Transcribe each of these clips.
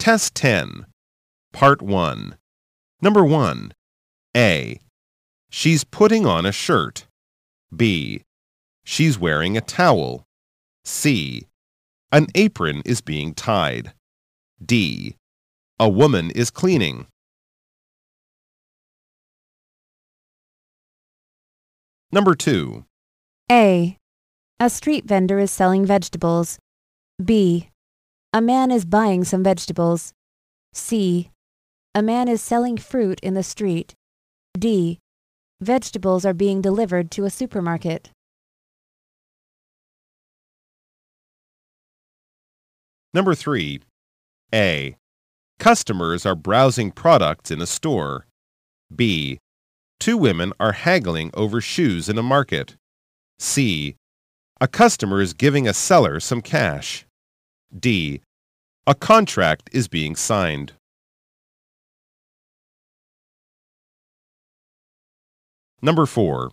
Test 10, Part 1. Number 1. A. She's putting on a shirt. B. She's wearing a towel. C. An apron is being tied. D. A woman is cleaning. Number 2. A. A street vendor is selling vegetables. B. A man is buying some vegetables. C. A man is selling fruit in the street. D. Vegetables are being delivered to a supermarket. Number 3. A. Customers are browsing products in a store. B. Two women are haggling over shoes in a market. C. A customer is giving a seller some cash. D. A contract is being signed. Number 4.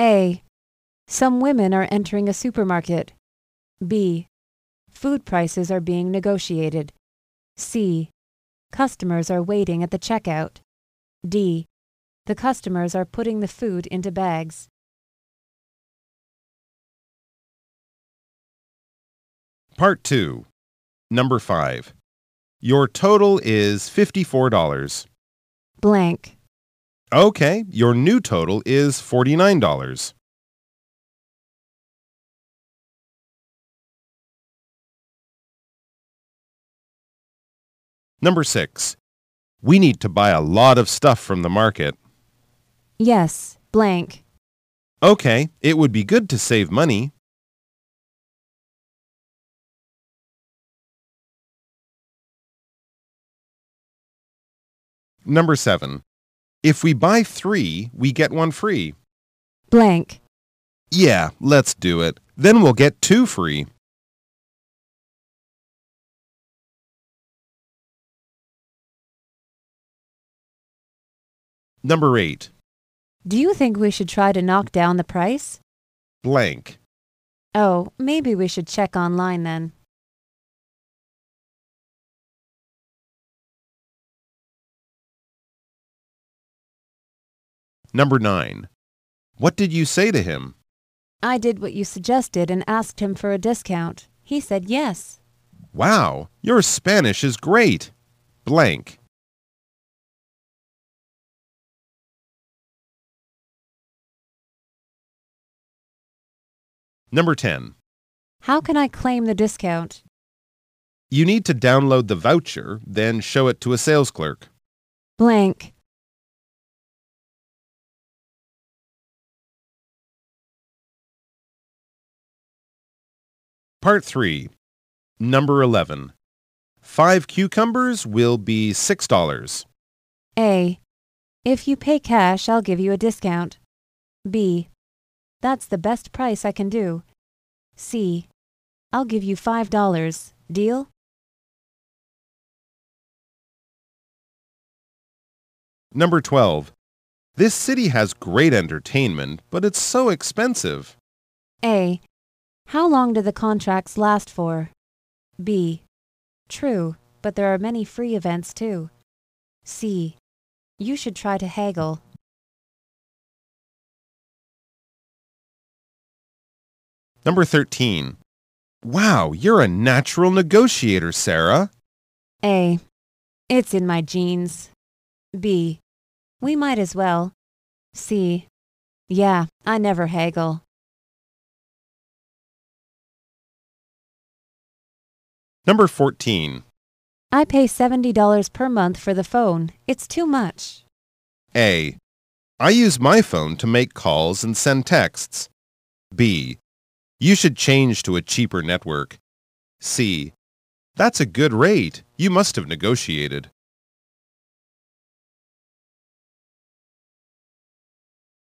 A. Some women are entering a supermarket. B. Food prices are being negotiated. C. Customers are waiting at the checkout. D. The customers are putting the food into bags. Part 2. Number 5. Your total is $54. Blank. Okay, your new total is $49. Number 6. We need to buy a lot of stuff from the market. Yes, blank. Okay, it would be good to save money. Number seven. If we buy three, we get one free. Blank. Yeah, let's do it. Then we'll get two free. Number eight. Do you think we should try to knock down the price? Blank. Oh, maybe we should check online then. Number 9. What did you say to him? I did what you suggested and asked him for a discount. He said yes. Wow, your Spanish is great. Blank. Number 10. How can I claim the discount? You need to download the voucher, then show it to a sales clerk. Blank. Part 3. Number 11. Five cucumbers will be $6. A. If you pay cash, I'll give you a discount. B. That's the best price I can do. C. I'll give you $5. Deal? Number 12. This city has great entertainment, but it's so expensive. A. How long do the contracts last for? B. True, but there are many free events too. C. You should try to haggle. Number 13. Wow, you're a natural negotiator, Sarah. A. It's in my genes. B. We might as well. C. Yeah, I never haggle. Number 14. I pay $70 per month for the phone. It's too much. A. I use my phone to make calls and send texts. B. You should change to a cheaper network. C. That's a good rate. You must have negotiated.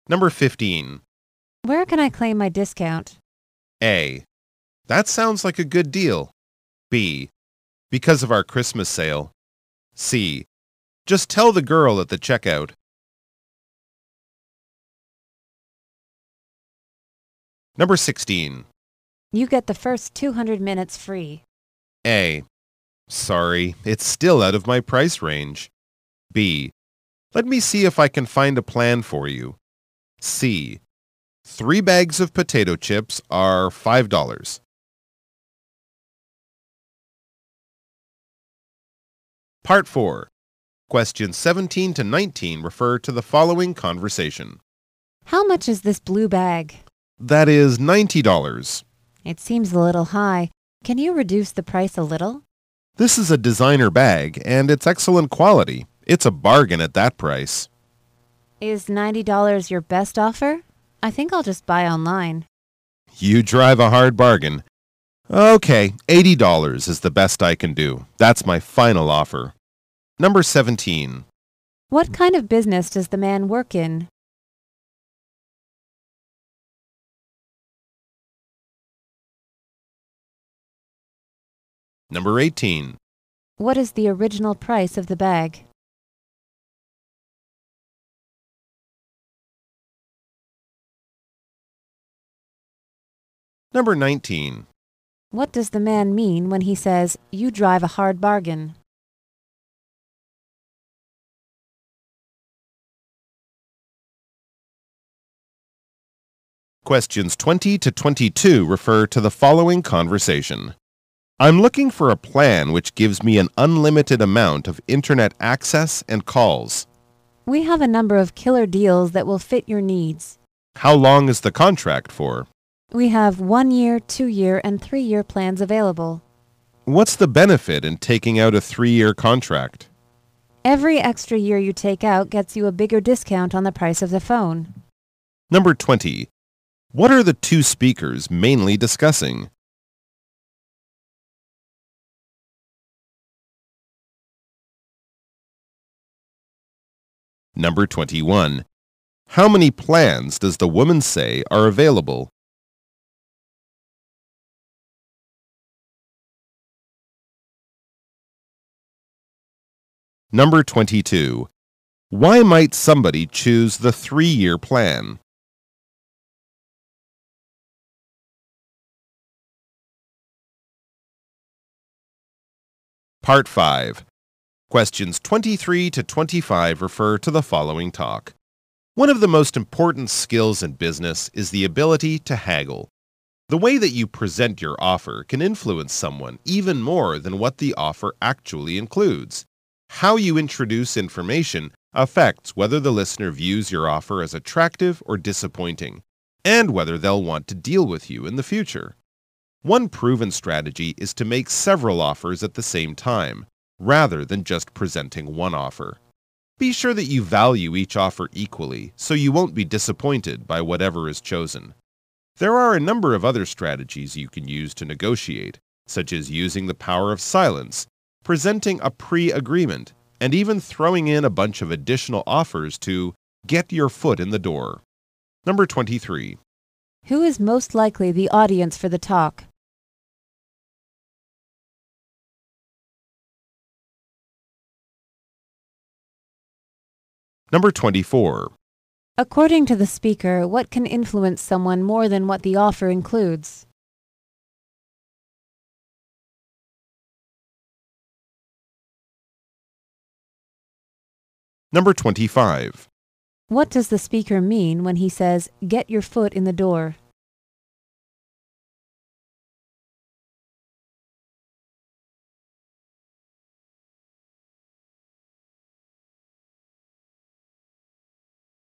Number 15. Where can I claim my discount? A. That sounds like a good deal. B. Because of our Christmas sale. C. Just tell the girl at the checkout. Number 16. You get the first 200 minutes free. A. Sorry, it's still out of my price range. B. Let me see if I can find a plan for you. C. Three bags of potato chips are $5. Part 4. Questions 17 to 19 refer to the following conversation. How much is this blue bag? That is $90. It seems a little high. Can you reduce the price a little? This is a designer bag, and it's excellent quality. It's a bargain at that price. Is $90 your best offer? I think I'll just buy online. You drive a hard bargain. Okay, $80 is the best I can do. That's my final offer. Number 17. What kind of business does the man work in? Number 18. What is the original price of the bag? Number 19. What does the man mean when he says, You drive a hard bargain? Questions 20 to 22 refer to the following conversation. I'm looking for a plan which gives me an unlimited amount of internet access and calls. We have a number of killer deals that will fit your needs. How long is the contract for? We have one year, two year, and three year plans available. What's the benefit in taking out a three year contract? Every extra year you take out gets you a bigger discount on the price of the phone. Number 20. What are the two speakers mainly discussing? Number 21. How many plans does the woman say are available? Number 22. Why might somebody choose the three-year plan? Part 5. Questions 23 to 25 refer to the following talk. One of the most important skills in business is the ability to haggle. The way that you present your offer can influence someone even more than what the offer actually includes. How you introduce information affects whether the listener views your offer as attractive or disappointing, and whether they'll want to deal with you in the future. One proven strategy is to make several offers at the same time, rather than just presenting one offer. Be sure that you value each offer equally, so you won't be disappointed by whatever is chosen. There are a number of other strategies you can use to negotiate, such as using the power of silence, presenting a pre-agreement, and even throwing in a bunch of additional offers to get your foot in the door. Number 23. Who is most likely the audience for the talk? Number 24. According to the speaker, what can influence someone more than what the offer includes? Number 25. What does the speaker mean when he says, get your foot in the door?